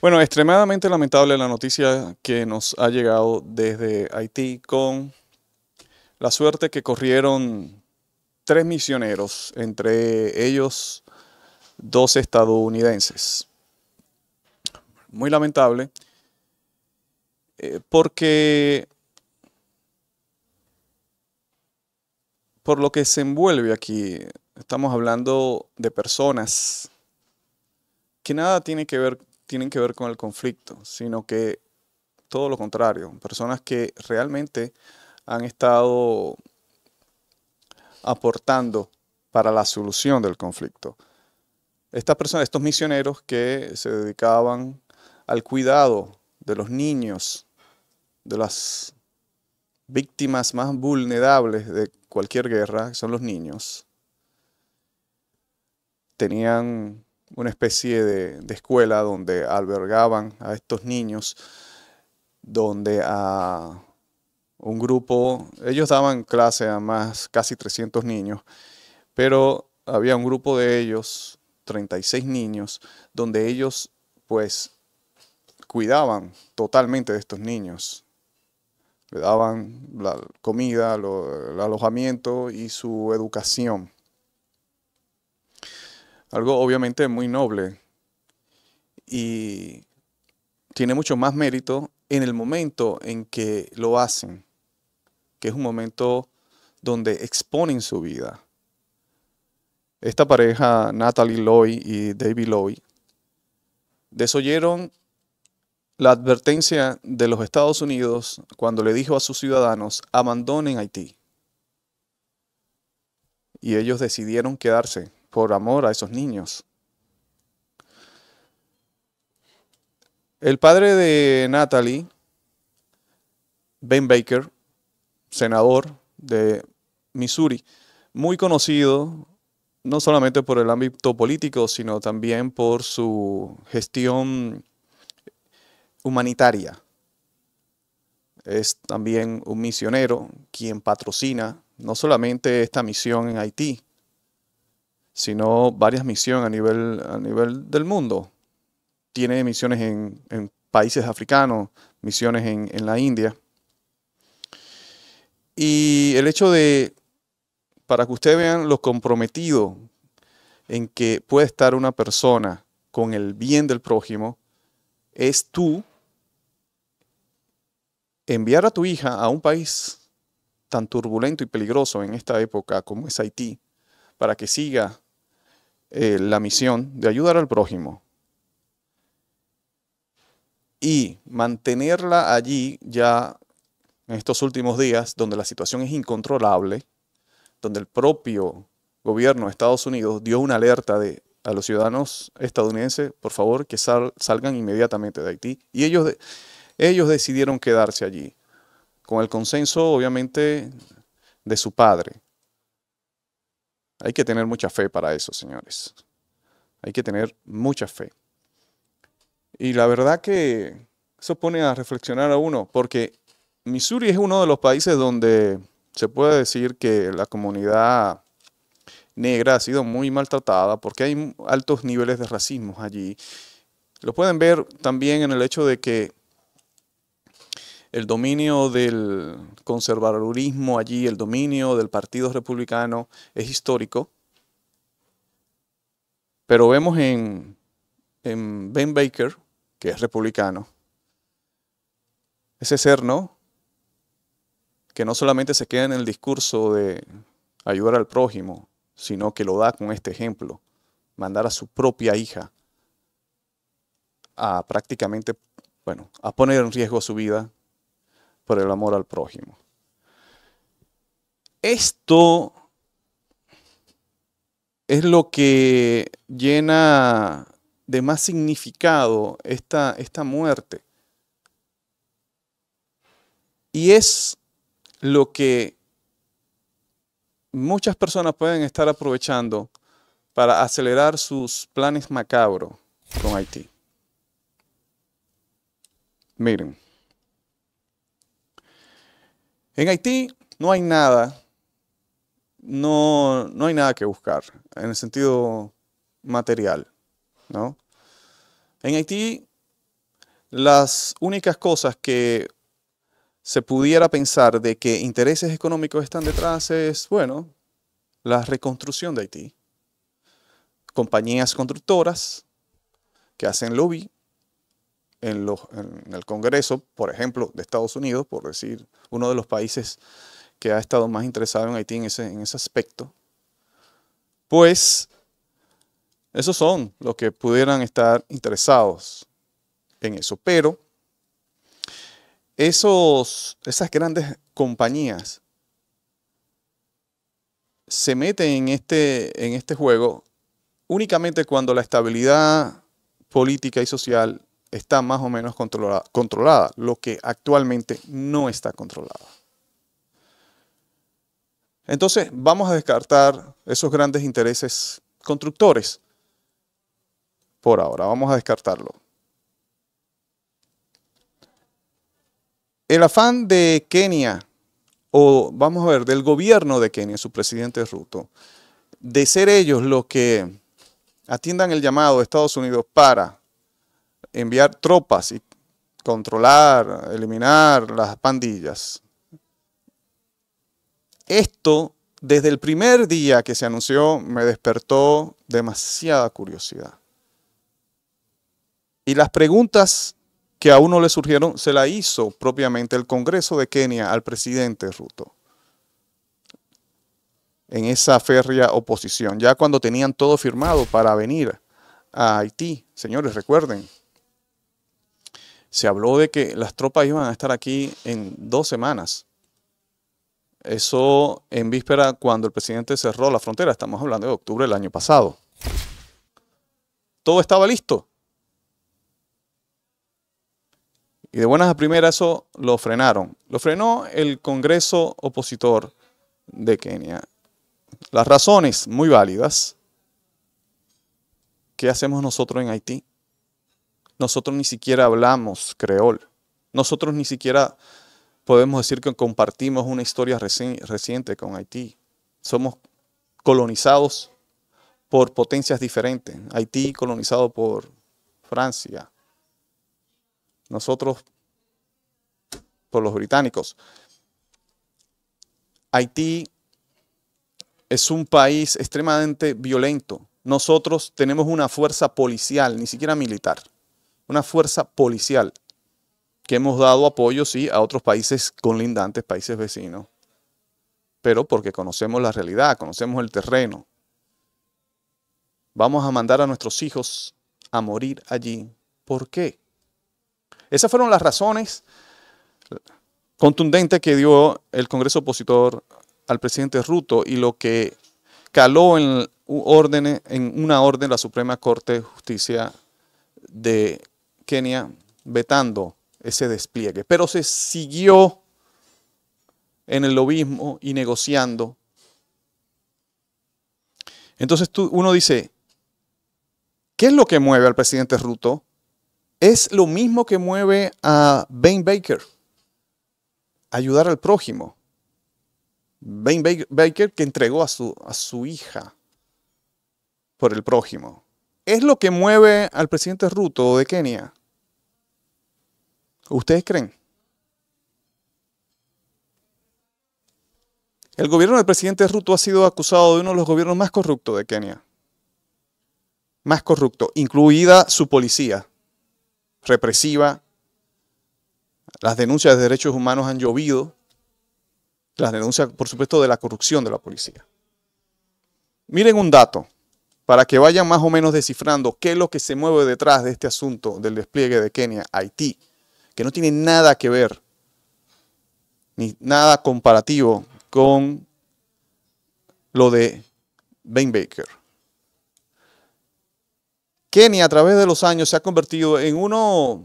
Bueno, extremadamente lamentable la noticia que nos ha llegado desde Haití con la suerte que corrieron tres misioneros, entre ellos dos estadounidenses. Muy lamentable, eh, porque por lo que se envuelve aquí, estamos hablando de personas que nada tiene que ver tienen que ver con el conflicto, sino que todo lo contrario, personas que realmente han estado aportando para la solución del conflicto. Estas personas, estos misioneros que se dedicaban al cuidado de los niños, de las víctimas más vulnerables de cualquier guerra, que son los niños, tenían una especie de, escuela donde albergaban a estos niños, donde a un grupo, ellos daban clase a más casi 300 niños, pero había un grupo de ellos, 36 niños, donde ellos pues cuidaban totalmente de estos niños. Le daban la comida, el alojamiento y su educación algo obviamente muy noble y tiene mucho más mérito en el momento en que lo hacen, que es un momento donde exponen su vida. Esta pareja, Natalie Loy y David Loy, desoyeron la advertencia de los Estados Unidos cuando le dijo a sus ciudadanos, abandonen Haití. Y ellos decidieron quedarse por amor a esos niños. El padre de Natalie, Ben Baker, senador de Missouri, muy conocido no solamente por el ámbito político, sino también por su gestión humanitaria. Es también un misionero quien patrocina no solamente esta misión en Haití, sino varias misiones a nivel, a nivel del mundo. Tiene misiones en, países africanos, misiones en, en la India. Y el hecho de, para que ustedes vean lo comprometido en que puede estar una persona con el bien del prójimo, es tú enviar a tu hija a un país tan turbulento y peligroso en esta época como es Haití, para que siga eh, la misión de ayudar al prójimo y mantenerla allí ya en estos últimos días, donde la situación es incontrolable, donde el propio gobierno de Estados Unidos dio una alerta de, a los ciudadanos estadounidenses, por favor, que salgan inmediatamente de Haití. Y ellos, ellos decidieron quedarse allí, con el consenso, obviamente, de su padre. Hay que tener mucha fe para eso, señores. Hay que tener mucha fe. Y la verdad que eso pone a reflexionar a uno, porque Missouri es uno de los países donde se puede decir que la comunidad negra ha sido muy maltratada porque hay altos niveles de racismo allí. Lo pueden ver también en el hecho de que el dominio del conservadurismo allí, el dominio del Partido Republicano es histórico. Pero vemos en, Ben Baker, que es republicano, ese ser, ¿no? Que no solamente se queda en el discurso de ayudar al prójimo, sino que lo da con este ejemplo, mandar a su propia hija a prácticamente, bueno, a poner en riesgo su vida por el amor al prójimo. Esto es lo que llena de más significado esta, esta muerte. Y es lo que muchas personas pueden estar aprovechando para acelerar sus planes macabros con Haití. Miren. En Haití no hay nada, no, hay nada que buscar en el sentido material, ¿no? En Haití las únicas cosas que se pudiera pensar de que intereses económicos están detrás es, bueno, la reconstrucción de Haití. Compañías constructoras que hacen lobby en, el Congreso, por ejemplo, de Estados Unidos, por decir, uno de los países que ha estado más interesado en Haití en ese, aspecto, pues esos son los que pudieran estar interesados en eso. Pero esos, esas grandes compañías se meten en este, en este juego únicamente cuando la estabilidad política y social está más o menos controlada, controlada, lo que actualmente no está controlada. Entonces, vamos a descartar esos grandes intereses constructores. Por ahora, vamos a descartarlo. El afán de Kenia, o vamos a ver, del gobierno de Kenia, su presidente Ruto, de ser ellos los que atiendan el llamado de Estados Unidos para enviar tropas y controlar, eliminar las pandillas. Esto, desde el primer día que se anunció, me despertó demasiada curiosidad. Y las preguntas que a uno le surgieron se la hizo propiamente el Congreso de Kenia al presidente Ruto en esa férrea oposición, ya cuando tenían todo firmado para venir a Haití. Señores, recuerden, se habló de que las tropas iban a estar aquí en dos semanas. Eso en víspera cuando el presidente cerró la frontera, estamos hablando de octubre del año pasado. Todo estaba listo. Y de buenas a primeras eso lo frenaron. Lo frenó el Congreso opositor de Kenia. Las razones muy válidas. ¿Qué hacemos nosotros en Haití? Nosotros ni siquiera hablamos creol. Nosotros ni siquiera podemos decir que compartimos una historia reciente con Haití. Somos colonizados por potencias diferentes. Haití colonizado por Francia. Nosotros por los británicos. Haití es un país extremadamente violento. Nosotros tenemos una fuerza policial, ni siquiera militar una fuerza policial que hemos dado apoyo, sí, a otros países lindantes países vecinos, pero porque conocemos la realidad, conocemos el terreno. Vamos a mandar a nuestros hijos a morir allí. ¿Por qué? Esas fueron las razones contundentes que dio el Congreso opositor al presidente Ruto y lo que caló en, en una orden la Suprema Corte de Justicia de Kenia vetando ese despliegue. Pero se siguió en el lobismo y negociando. Entonces uno dice, ¿qué es lo que mueve al presidente Ruto? Es lo mismo que mueve a Bain Baker, ayudar al prójimo. Bain Baker que entregó a su, a su hija por el prójimo. Es lo que mueve al presidente Ruto de Kenia ¿Ustedes creen? El gobierno del presidente Ruto ha sido acusado de uno de los gobiernos más corruptos de Kenia. Más corrupto, incluida su policía represiva. Las denuncias de derechos humanos han llovido. Las denuncias, por supuesto, de la corrupción de la policía. Miren un dato para que vayan más o menos descifrando qué es lo que se mueve detrás de este asunto del despliegue de Kenia a Haití que no tiene nada que ver, ni nada comparativo con lo de Ben Baker. Kenia a través de los años se ha convertido en uno,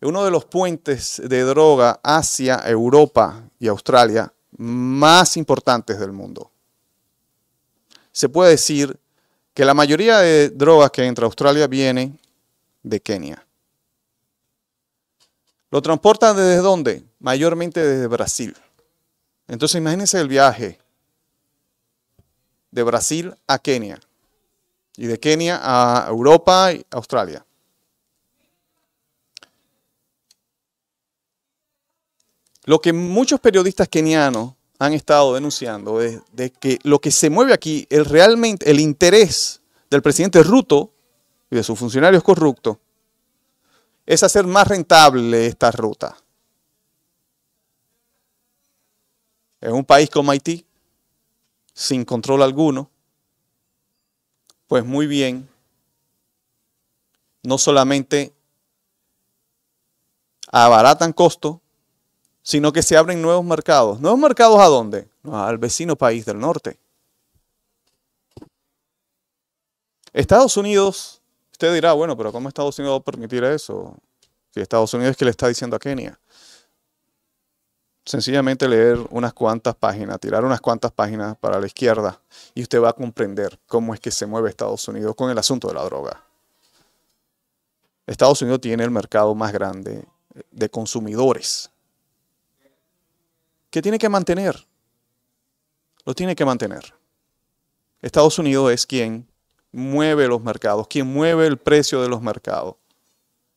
de los puentes de droga hacia Europa y Australia más importantes del mundo. Se puede decir que la mayoría de drogas que entra a Australia vienen de Kenia. Lo transportan desde dónde? Mayormente desde Brasil. Entonces imagínense el viaje de Brasil a Kenia y de Kenia a Europa y Australia. Lo que muchos periodistas kenianos han estado denunciando es de que lo que se mueve aquí, es realmente el interés del presidente Ruto y de sus funcionarios corruptos es hacer más rentable esta ruta. En un país como Haití, sin control alguno, pues muy bien, no solamente abaratan costo, sino que se abren nuevos mercados. ¿Nuevos mercados a dónde? Al vecino país del norte. Estados Unidos Usted dirá, bueno, pero ¿cómo Estados Unidos va a permitir eso? Si Estados Unidos es que le está diciendo a Kenia. Sencillamente leer unas cuantas páginas, tirar unas cuantas páginas para la izquierda y usted va a comprender cómo es que se mueve Estados Unidos con el asunto de la droga. Estados Unidos tiene el mercado más grande eh, de consumidores que tiene que mantener. Lo tiene que mantener. Estados Unidos es quien mueve los mercados, quien mueve el precio de los mercados.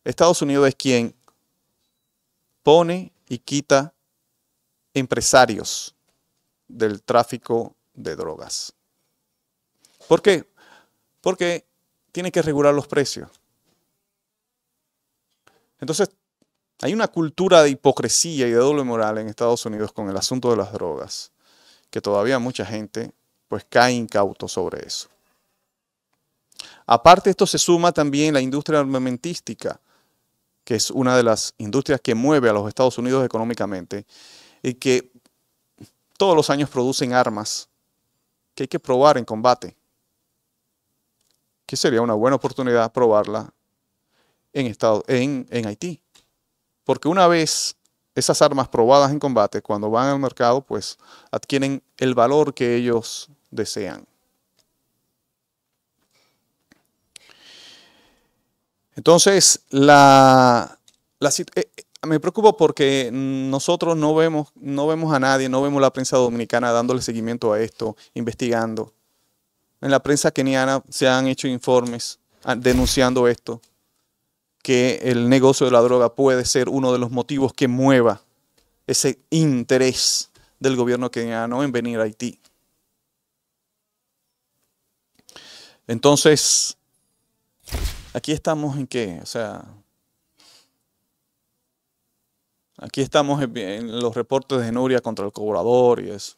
Estados Unidos es quien pone y quita empresarios del tráfico de drogas. ¿Por qué? Porque tiene que regular los precios. Entonces, hay una cultura de hipocresía y de doble moral en Estados Unidos con el asunto de las drogas, que todavía mucha gente pues cae incauto sobre eso. Aparte, esto se suma también la industria armamentística, que es una de las industrias que mueve a los Estados Unidos económicamente y que todos los años producen armas que hay que probar en combate, que sería una buena oportunidad probarla en, estado, en, en Haití. Porque una vez esas armas probadas en combate, cuando van al mercado, pues adquieren el valor que ellos desean. Entonces, eh, eh, me preocupa porque nosotros no vemos, no vemos a nadie, no vemos la prensa dominicana dándole seguimiento a esto, investigando. En la prensa keniana se han hecho informes ah, denunciando esto, que el negocio de la droga puede ser uno de los motivos que mueva ese interés del gobierno keniano en venir a Haití. Entonces, Aquí estamos en qué? O sea, aquí estamos en los reportes de Nuria contra el cobrador y eso.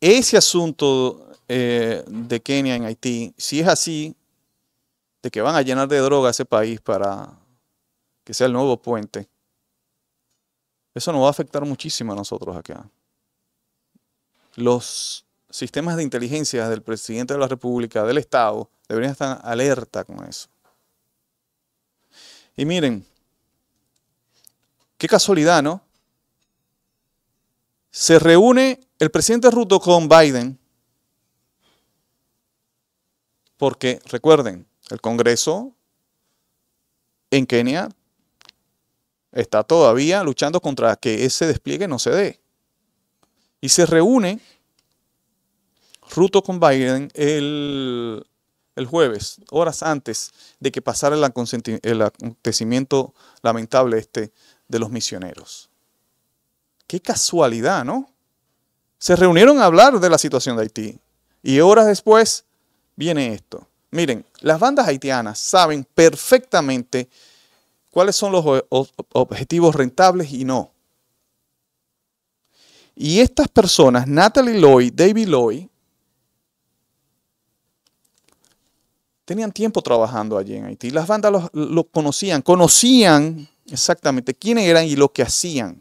Ese asunto eh, de Kenia en Haití, si es así, de que van a llenar de droga ese país para que sea el nuevo puente, eso nos va a afectar muchísimo a nosotros acá. Los sistemas de inteligencia del presidente de la República, del Estado, Deberían estar alerta con eso. Y miren, qué casualidad, ¿no? Se reúne el presidente Ruto con Biden, porque recuerden, el Congreso en Kenia está todavía luchando contra que ese despliegue no se dé. Y se reúne Ruto con Biden el el jueves, horas antes de que pasara el, acontecimiento lamentable este de los misioneros. Qué casualidad, ¿no? Se reunieron a hablar de la situación de Haití y horas después viene esto. Miren, las bandas haitianas saben perfectamente cuáles son los objetivos rentables y no. Y estas personas, Natalie Loy, David Loy, Tenían tiempo trabajando allí en Haití. Las bandas lo, conocían, conocían exactamente quiénes eran y lo que hacían.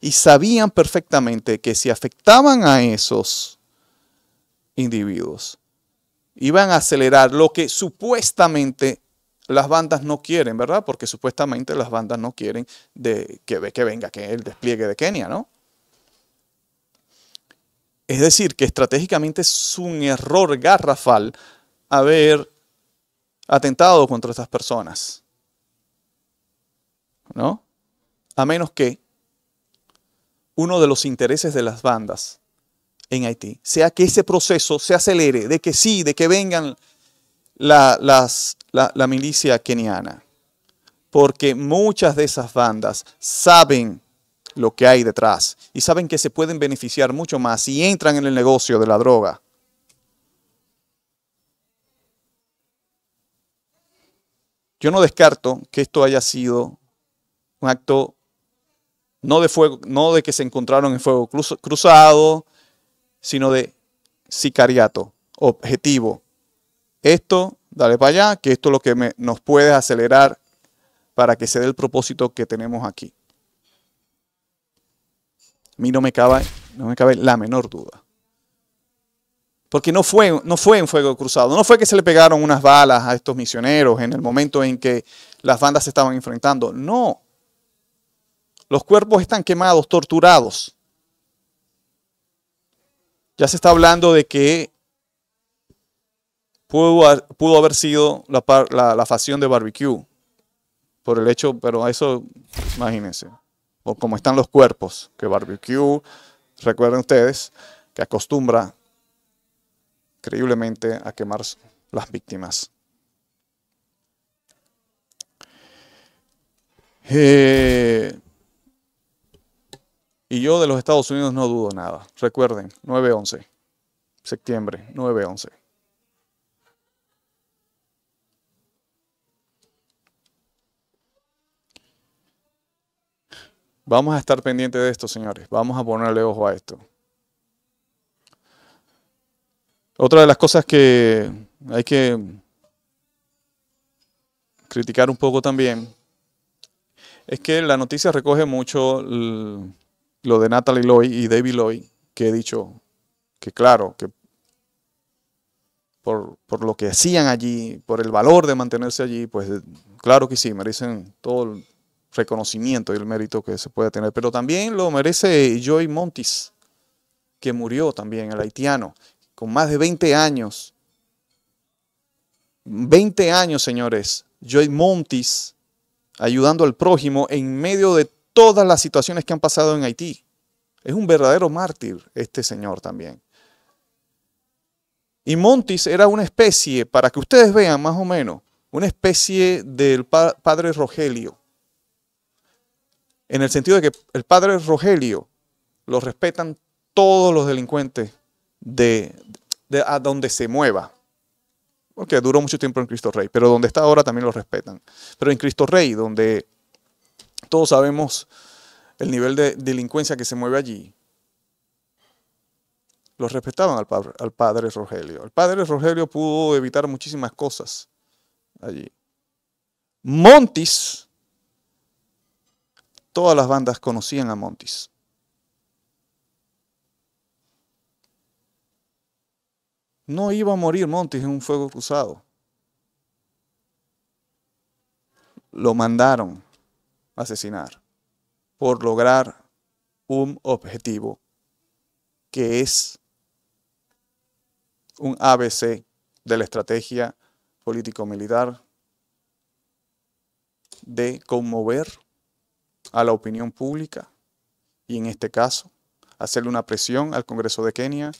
Y sabían perfectamente que si afectaban a esos individuos, iban a acelerar lo que supuestamente las bandas no quieren, ¿verdad? Porque supuestamente las bandas no quieren de que, que venga que el despliegue de Kenia, ¿no? Es decir, que estratégicamente es un error garrafal haber atentado contra estas personas. ¿No? A menos que uno de los intereses de las bandas en Haití sea que ese proceso se acelere, de que sí, de que vengan la, la, la milicia keniana. Porque muchas de esas bandas saben lo que hay detrás y saben que se pueden beneficiar mucho más si entran en el negocio de la droga Yo no descarto que esto haya sido un acto no de fuego, no de que se encontraron en fuego cruzado, sino de sicariato, objetivo. Esto, dale para allá, que esto es lo que nos puede acelerar para que se dé el propósito que tenemos aquí. A mí no me cabe, no me cabe la menor duda. Porque no fue, no fue en fuego cruzado, no fue que se le pegaron unas balas a estos misioneros en el momento en que las bandas se estaban enfrentando. No. Los cuerpos están quemados, torturados. Ya se está hablando de que pudo, haber sido la, la, facción de barbecue por el hecho, pero eso, imagínense, O cómo están los cuerpos, que barbecue, recuerden ustedes, que acostumbra creíblemente a quemar las víctimas. Eh, y yo de los Estados Unidos no dudo nada. Recuerden, 9-11, septiembre, 9-11. Vamos a estar pendientes de esto, señores. Vamos a ponerle ojo a esto. Otra de las cosas que hay que criticar un poco también es que la noticia recoge mucho lo de Natalie Loy y David Loy, que he dicho que claro, que por, por, lo que hacían allí, por el valor de mantenerse allí, pues claro que sí, merecen todo el reconocimiento y el mérito que se puede tener, pero también lo merece Joy Montis, que murió también, el haitiano, con más de 20 años. 20 años, señores. Joy Montis ayudando al prójimo en medio de todas las situaciones que han pasado en Haití. Es un verdadero mártir este señor también. Y Montis era una especie, para que ustedes vean más o menos, una especie del padre Rogelio. En el sentido de que el padre Rogelio lo respetan todos los delincuentes de, a donde se mueva. Porque duró mucho tiempo en Cristo Rey, pero donde está ahora también lo respetan. Pero en Cristo Rey, donde todos sabemos el nivel de delincuencia que se mueve allí, lo respetaban al, padre, al padre Rogelio. El padre Rogelio pudo evitar muchísimas cosas allí. Montis, todas las bandas conocían a Montis. No iba a morir Montes en un fuego cruzado. Lo mandaron asesinar por lograr un objetivo que es un ABC de la estrategia político-militar de conmover a la opinión pública y en este caso hacerle una presión al Congreso de Kenia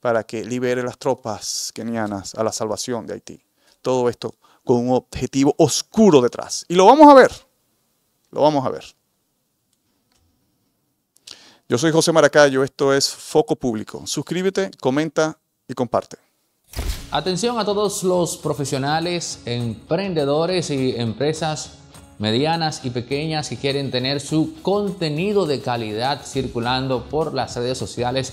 para que libere las tropas kenianas a la salvación de Haití. Todo esto con un objetivo oscuro detrás. Y lo vamos a ver. Lo vamos a ver. Yo soy José Maracayo, esto es Foco Público. Suscríbete, comenta y comparte. Atención a todos los profesionales, emprendedores y empresas medianas y pequeñas que quieren tener su contenido de calidad circulando por las redes sociales